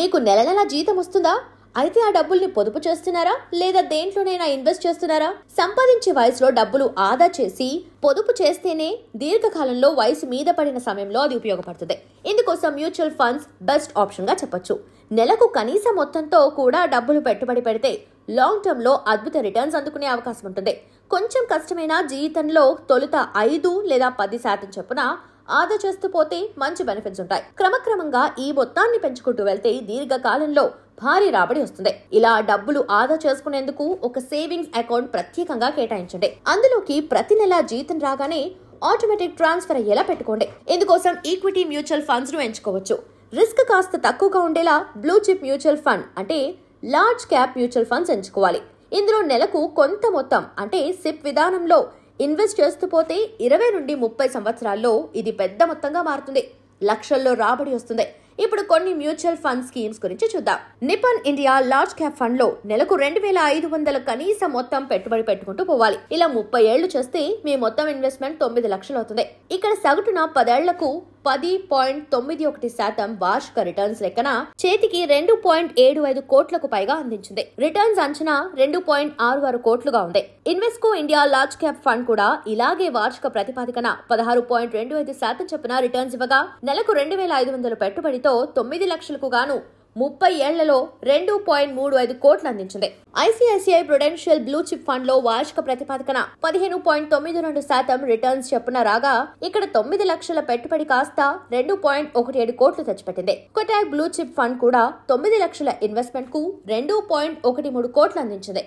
మీకు నెల నెల జీతం వస్తుందా అయితే ఆ డబ్బుల్ని పొదుపు చేస్తున్నారా లేదా దేంట్లోనైనా ఇన్వెస్ట్ చేస్తున్నారా సంపాదించే వయసులో డబ్బులు ఆదా చేసి పొదుపు చేస్తేనే దీర్ఘకాలంలో వయసు మీద పడిన సమయంలో అది ఉపయోగపడుతుంది ఇందుకోసం మ్యూచువల్ ఫండ్స్ బెస్ట్ ఆప్షన్గా చెప్పొచ్చు నెలకు కనీస మొత్తంతో కూడా డబ్బులు పెట్టుబడి పెడితే లాంగ్ టర్మ్లో అద్భుత రిటర్న్స్ అందుకునే అవకాశం ఉంటుంది కొంచెం కష్టమైన జీవితంలో తొలుత ఐదు లేదా పది శాతం చొప్పున ఆదా చేస్తూ పోతే మంచి బెనిఫిట్స్ ఉంటాయి క్రమక్రమంగా ఈ మొత్తాన్ని పెంచుకుంటూ వెళ్తే దీర్ఘకాలంలో భారీ రాబడి వస్తుంది ఇలా డబ్బులు ఆదా చేసుకునేందుకు ఒక సేవింగ్స్ అకౌంట్ ప్రత్యేకంగా కేటాయించండి అందులోకి ప్రతి నెల జీతం రాగానే ఆటోమేటిక్ ట్రాన్స్ఫర్ అయ్యేలా పెట్టుకోండి ఇందుకోసం ఈక్విటీ మ్యూచువల్ ఫండ్స్ ను ఎంచుకోవచ్చు రిస్క్ కాస్త తక్కువగా ఉండేలా బ్లూ చిప్ మ్యూచువల్ ఫండ్ అంటే లార్జ్ క్యాప్ మ్యూచువల్ ఫండ్స్ ఎంచుకోవాలి ఇందులో నెలకు కొంత మొత్తం అంటే సిప్ విధానంలో ఇన్వెస్ట్ చేస్తూ పోతే ఇరవై నుండి ముప్పై సంవత్సరాల్లో ఇది పెద్ద మొత్తంగా మారుతుంది లక్షల్లో రాబడి వస్తుంది ఇప్పుడు కొన్ని మ్యూచువల్ ఫండ్ స్కీమ్స్ గురించి చూద్దాం Nippon India large cap fund లో నెలకు రెండు వేల ఐదు వందల కనీస మొత్తం పెట్టుబడి పెట్టుకుంటూ పోవాలి ఇలా ముప్పై ఏళ్లు చేస్తే మీ మొత్తం ఇన్వెస్ట్మెంట్ తొమ్మిది లక్షలు అవుతుంది ఇక్కడ సగటున పదేళ్లకు పది పాయింట్ తొమ్మిది ఒకటి శాతం వార్షిక రిటర్న్స్ లెక్కన చేతికి రెండు పాయింట్ ఏడు ఐదు కోట్లకు పైగా అందించింది రిటర్న్స్ అంచనా రెండు పాయింట్ ఆరు ఆరు కోట్లుగా ఉంది Invesco India large cap fund కూడా ఇలాగే వార్షిక ప్రతిపాదికన పదహారు పాయింట్ రెండు ఐదు శాతం చొప్పున రిటర్న్స్ ఇవ్వగా నెలకు రెండు వేల ఐదు వందల పెట్టుబడితో తొమ్మిది లక్షలకు గాను ముప్పై ఏళ్లలో రెండు పాయింట్ మూడు ఐదు కోట్లు అందించింది ICICI Prudential blue chip fund లో వార్షిక ప్రతిపాదకన పదిహేను పాయింట్ తొమ్మిది రెండు శాతం రిటర్న్స్ చెప్పున రాగా ఇక్కడ తొమ్మిది లక్షల పెట్టుబడి కాస్త రెండు పాయింట్ ఒకటి ఏడు కోట్లు తెచ్చిపెట్టింది కొటాక్ బ్లూ చిప్ ఫండ్ కూడా తొమ్మిది లక్షల ఇన్వెస్ట్మెంట్ కు రెండు పాయింట్ ఒకటి మూడు కోట్లు అందించింది